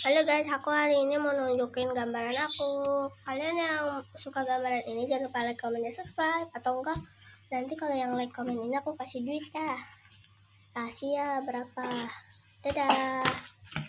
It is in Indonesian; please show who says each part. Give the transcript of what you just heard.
Speaker 1: Halo guys, aku hari ini mau nunjukin gambaran aku. Kalian yang suka gambaran ini jangan lupa like, comment, dan subscribe. Atau enggak, nanti kalau yang like, comment ini aku kasih duit ya. Rahasia berapa. Dadah.